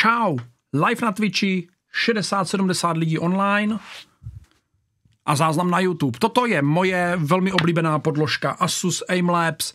Čau, live na Twitchi, 60-70 lidí online a záznam na YouTube. Toto je moje velmi oblíbená podložka Asus Aimlabs,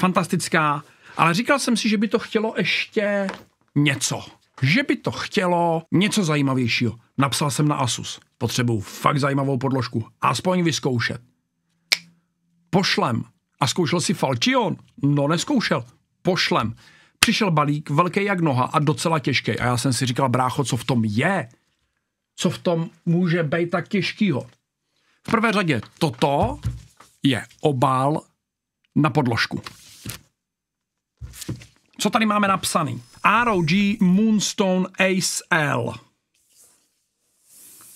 fantastická, ale říkal jsem si, že by to chtělo ještě něco. Že by to chtělo něco zajímavějšího. Napsal jsem na Asus. Potřebuju fakt zajímavou podložku. Aspoň vyzkoušet. Pošlem. A zkoušel si Falchion? No neskoušel. Pošlem přišel balík velký jak noha a docela těžký. A já jsem si říkal, brácho, co v tom je? Co v tom může být tak těžkýho? V prvé řadě toto je obal na podložku. Co tady máme napsaný? ROG Moonstone Ace L.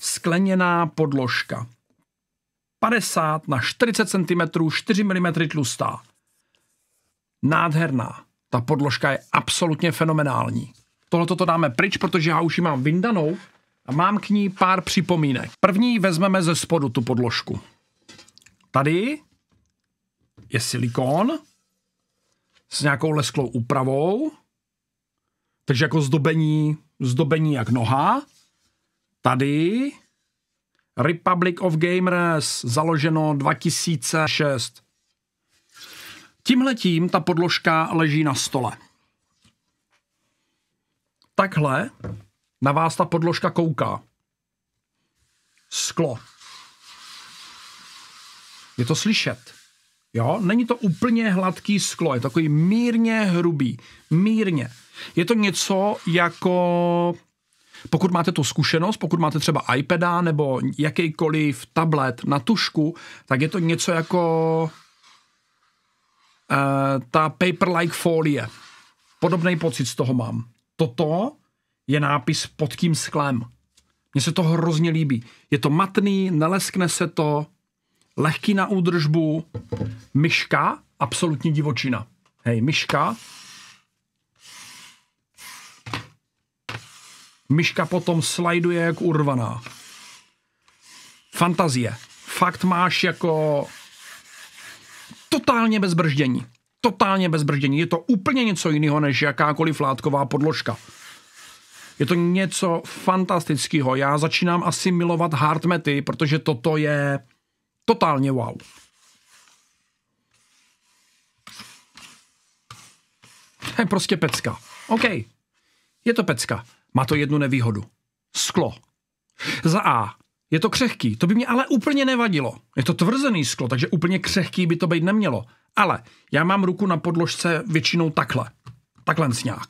Skleněná podložka. 50 na 40 cm, 4 mm tlustá. Nádherná. Ta podložka je absolutně fenomenální. Tohle to dáme pryč, protože já už ji mám vyndanou a mám k ní pár připomínek. První vezmeme ze spodu tu podložku. Tady je silikon s nějakou lesklou úpravou, takže jako zdobení, zdobení jak noha. Tady Republic of Gamers založeno 2006. Tímhletím ta podložka leží na stole. Takhle na vás ta podložka kouká. Sklo. Je to slyšet. Jo, není to úplně hladký sklo, je takový mírně hrubý, mírně. Je to něco jako, pokud máte tu zkušenost, pokud máte třeba iPada nebo jakýkoliv tablet na tušku, tak je to něco jako Eh, ta paper-like folie. Podobný pocit z toho mám. Toto je nápis pod tím sklem. Mně se to hrozně líbí. Je to matný, neleskne se to, lehký na údržbu, myška, absolutní divočina. Hej, myška. Myška potom slajduje jak urvaná. Fantazie. Fakt máš jako totálně bez brždění. Totálně bez brždění. Je to úplně něco jiného než jakákoliv látková podložka. Je to něco fantastického. Já začínám asi milovat hardmety, protože toto je totálně wow. To je prostě pecka. OK. Je to pecka. Má to jednu nevýhodu. Sklo. Za A je to křehký. To by mě ale úplně nevadilo. Je to tvrzený sklo, takže úplně křehký by to být nemělo. Ale já mám ruku na podložce většinou takhle. Takhle sňák.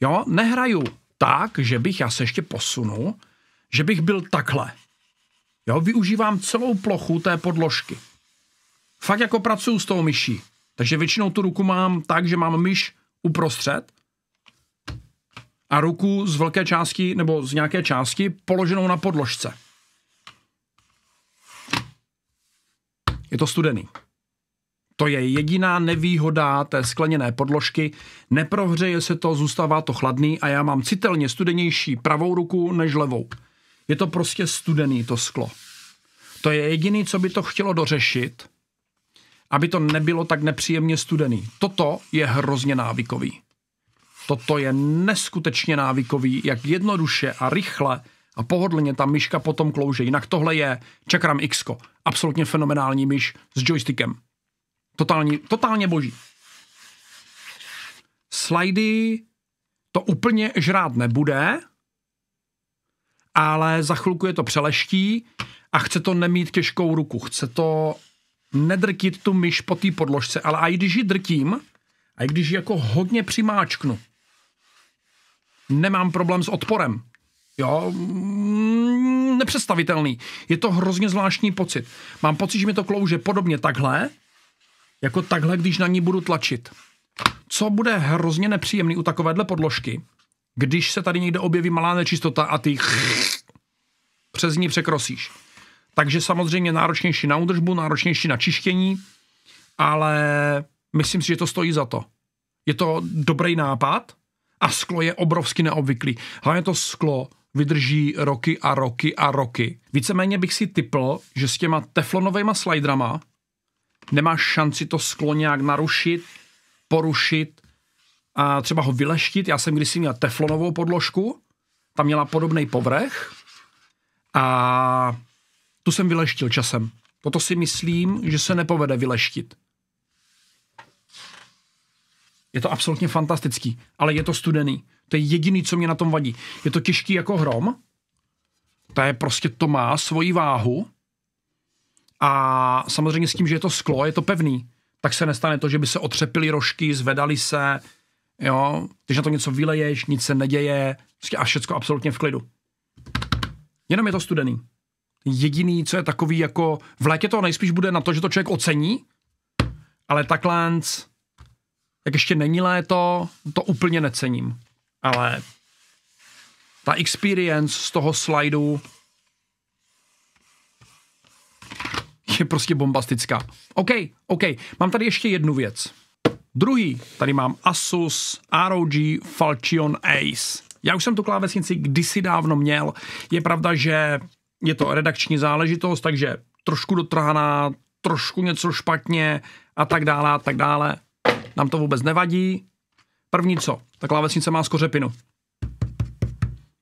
Jo, nehraju tak, že bych, já se ještě posunu, že bych byl takhle. Jo, využívám celou plochu té podložky. Fakt jako pracuju s tou myší. Takže většinou tu ruku mám tak, že mám myš uprostřed a ruku z velké části nebo z nějaké části položenou na podložce. je to studený. To je jediná nevýhoda té skleněné podložky. Neprohřeje se to, zůstává to chladný a já mám citelně studenější pravou ruku než levou. Je to prostě studený to sklo. To je jediný, co by to chtělo dořešit, aby to nebylo tak nepříjemně studený. Toto je hrozně návykový. Toto je neskutečně návykový, jak jednoduše a rychle a pohodlně ta myška potom klouže. Jinak tohle je Čakram X, absolutně fenomenální myš s joystickem. Totální, totálně boží. Slidy to úplně žrát nebude, ale za chvilku je to přeleští a chce to nemít těžkou ruku. Chce to nedrkit tu myš po té podložce, ale a i když ji drtím, a i když ji jako hodně přimáčknu, nemám problém s odporem. Jo, mm, nepředstavitelný. Je to hrozně zvláštní pocit. Mám pocit, že mi to klouže podobně takhle, jako takhle, když na ní budu tlačit. Co bude hrozně nepříjemný u takovéhle podložky, když se tady někde objeví malá nečistota a ty přes ní překrosíš. Takže samozřejmě náročnější na údržbu, náročnější na čištění, ale myslím si, že to stojí za to. Je to dobrý nápad a sklo je obrovsky neobvyklý. Hlavně to sklo vydrží roky a roky a roky. Víceméně bych si typl, že s těma teflonovými slidrama nemáš šanci to sklo nějak narušit, porušit a třeba ho vyleštit. Já jsem kdysi měl teflonovou podložku, tam měla podobný povrch a tu jsem vyleštil časem. Toto si myslím, že se nepovede vyleštit. Je to absolutně fantastický, ale je to studený. To je jediný, co mě na tom vadí. Je to těžký jako hrom, to je prostě, to má svoji váhu a samozřejmě s tím, že je to sklo, je to pevný, tak se nestane to, že by se otřepily rožky, zvedaly se, jo, když na to něco vyleješ, nic se neděje, prostě a všecko absolutně v klidu. Jenom je to studený. Jediný, co je takový jako, v létě to nejspíš bude na to, že to člověk ocení, ale takhle, jak ještě není léto, to úplně necením ale ta experience z toho slajdu je prostě bombastická. OK, OK, mám tady ještě jednu věc. Druhý, tady mám Asus ROG Falchion Ace. Já už jsem tu klávesnici kdysi dávno měl. Je pravda, že je to redakční záležitost, takže trošku dotrhaná, trošku něco špatně a tak dále a tak dále. Nám to vůbec nevadí. První co? Ta klávesnice má skořepinu.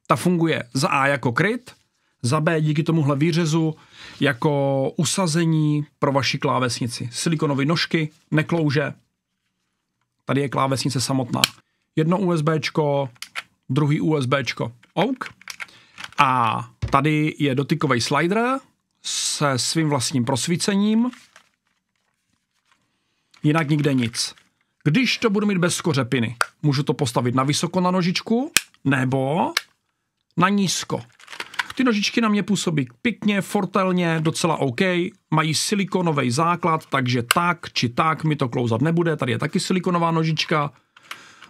Ta funguje za A jako kryt, za B díky tomuhle výřezu jako usazení pro vaši klávesnici. Silikonové nožky, neklouže. Tady je klávesnice samotná. Jedno USBčko, druhý USBčko. OK. A tady je dotykový slider se svým vlastním prosvícením. Jinak nikde nic. Když to budu mít bez kořepiny, můžu to postavit na vysoko na nožičku nebo na nízko. Ty nožičky na mě působí pěkně, fortelně, docela OK. Mají silikonový základ, takže tak či tak mi to klouzat nebude. Tady je taky silikonová nožička.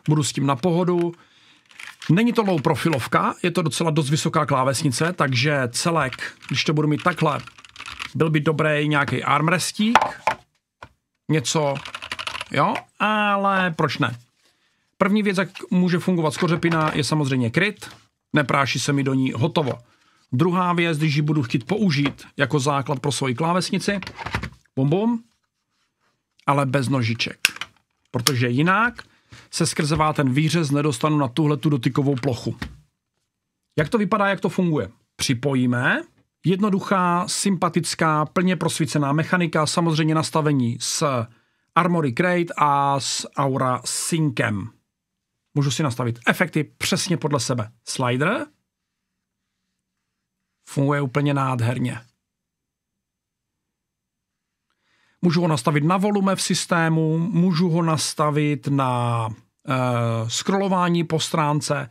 Budu s tím na pohodu. Není to low profilovka, je to docela dost vysoká klávesnice, takže celek, když to budu mít takhle, byl by dobrý nějaký armrestík, něco Jo, ale proč ne? První věc, jak může fungovat skořepina, je samozřejmě kryt. Nepráší se mi do ní, hotovo. Druhá věc, když ji budu chtít použít jako základ pro svoji klávesnici, bum, bum, ale bez nožiček. Protože jinak se skrze ten výřez nedostanu na tuhle tu dotykovou plochu. Jak to vypadá, jak to funguje? Připojíme jednoduchá, sympatická, plně prosvícená mechanika, samozřejmě nastavení s Armory Crate a s Aura Syncem. Můžu si nastavit efekty přesně podle sebe. Slider funguje úplně nádherně. Můžu ho nastavit na volume v systému, můžu ho nastavit na e, scrollování po stránce,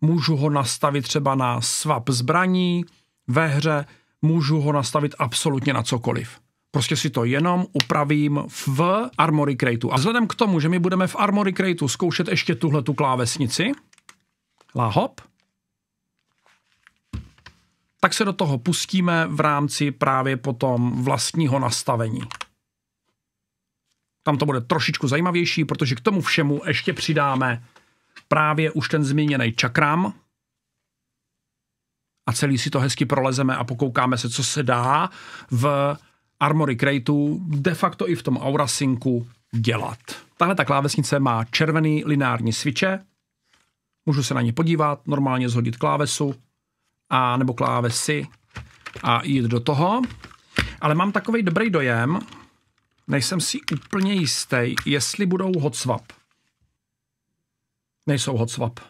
můžu ho nastavit třeba na swap zbraní ve hře, můžu ho nastavit absolutně na cokoliv. Prostě si to jenom upravím v Armory Crateu. A vzhledem k tomu, že my budeme v Armory Crateu zkoušet ještě tuhle tu klávesnici, lahop, tak se do toho pustíme v rámci právě potom vlastního nastavení. Tam to bude trošičku zajímavější, protože k tomu všemu ještě přidáme právě už ten zmíněný čakram a celý si to hezky prolezeme a pokoukáme se, co se dá v Armory Crateu, de facto i v tom Aura dělat. Tahle ta klávesnice má červený lineární sviče, můžu se na ně podívat, normálně zhodit klávesu a nebo klávesy a jít do toho. Ale mám takový dobrý dojem, nejsem si úplně jistý, jestli budou hotswap. Nejsou hotswap.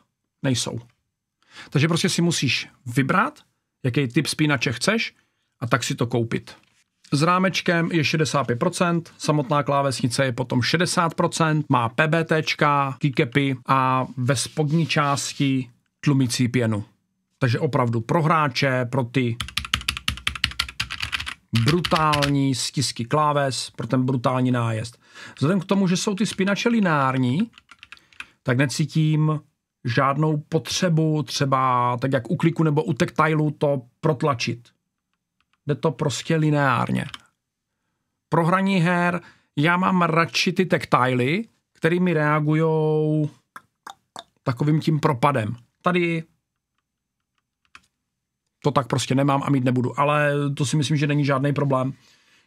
Nejsou. Takže prostě si musíš vybrat, jaký typ spínače chceš a tak si to koupit. S rámečkem je 65%, samotná klávesnice je potom 60%, má PBT, keycapy a ve spodní části tlumící pěnu. Takže opravdu pro hráče, pro ty brutální stisky kláves, pro ten brutální nájezd. Vzhledem k tomu, že jsou ty spinače lineární, tak necítím žádnou potřebu třeba tak jak u kliku nebo u tactilu to protlačit jde to prostě lineárně. Pro hraní her já mám radši ty tactily, kterými reagují takovým tím propadem. Tady to tak prostě nemám a mít nebudu, ale to si myslím, že není žádný problém.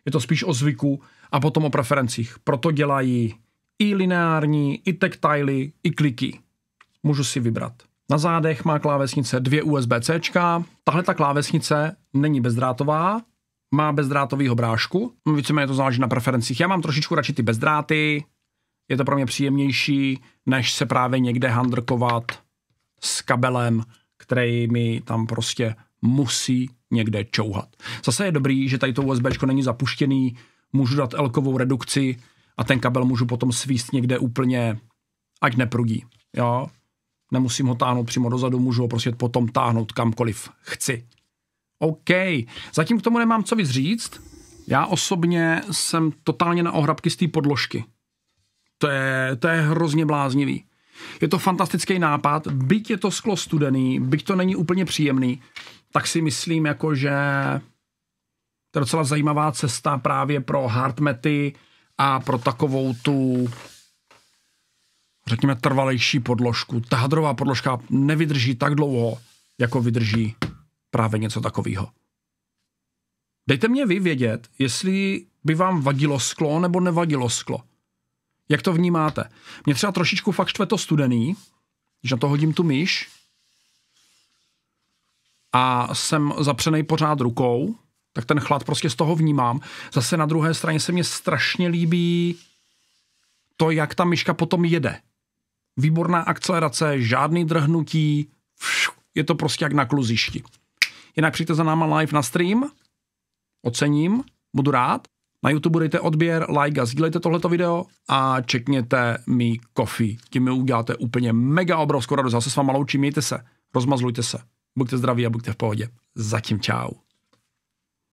Je to spíš o zvyku a potom o preferencích. Proto dělají i lineární, i tactily, i kliky. Můžu si vybrat. Na zádech má klávesnice dvě USB-C. Tahle ta klávesnice není bezdrátová, má bezdrátový obrážku, víceméně to záleží na preferencích. Já mám trošičku radši ty bezdráty, je to pro mě příjemnější, než se právě někde handrkovat s kabelem, který mi tam prostě musí někde čouhat. Zase je dobrý, že tady to USB není zapuštěný, můžu dát elkovou redukci a ten kabel můžu potom svíst někde úplně, ať neprudí. Jo? Nemusím ho táhnout přímo dozadu, můžu ho prostě potom táhnout kamkoliv chci. OK. Zatím k tomu nemám co víc říct. Já osobně jsem totálně na ohrabky z té podložky. To je, to je hrozně bláznivý. Je to fantastický nápad, byť je to sklo studený, byť to není úplně příjemný, tak si myslím, jako, že to je docela zajímavá cesta právě pro hardmety a pro takovou tu řekněme trvalejší podložku. Ta hadrová podložka nevydrží tak dlouho, jako vydrží právě něco takového. Dejte mě vy vědět, jestli by vám vadilo sklo nebo nevadilo sklo. Jak to vnímáte? Mě třeba trošičku fakt štve to studený, když na to hodím tu myš a jsem zapřený pořád rukou, tak ten chlad prostě z toho vnímám. Zase na druhé straně se mě strašně líbí to, jak ta myška potom jede. Výborná akcelerace, žádný drhnutí, je to prostě jak na kluzišti. Jinak přijďte za náma live na stream, ocením, budu rád. Na YouTube dejte odběr, like a sdílejte tohleto video a čekněte mi kofi. Tím mi uděláte úplně mega obrovskou radost. Zase s váma loučím, mějte se, rozmazlujte se, buďte zdraví a buďte v pohodě. Zatím čau.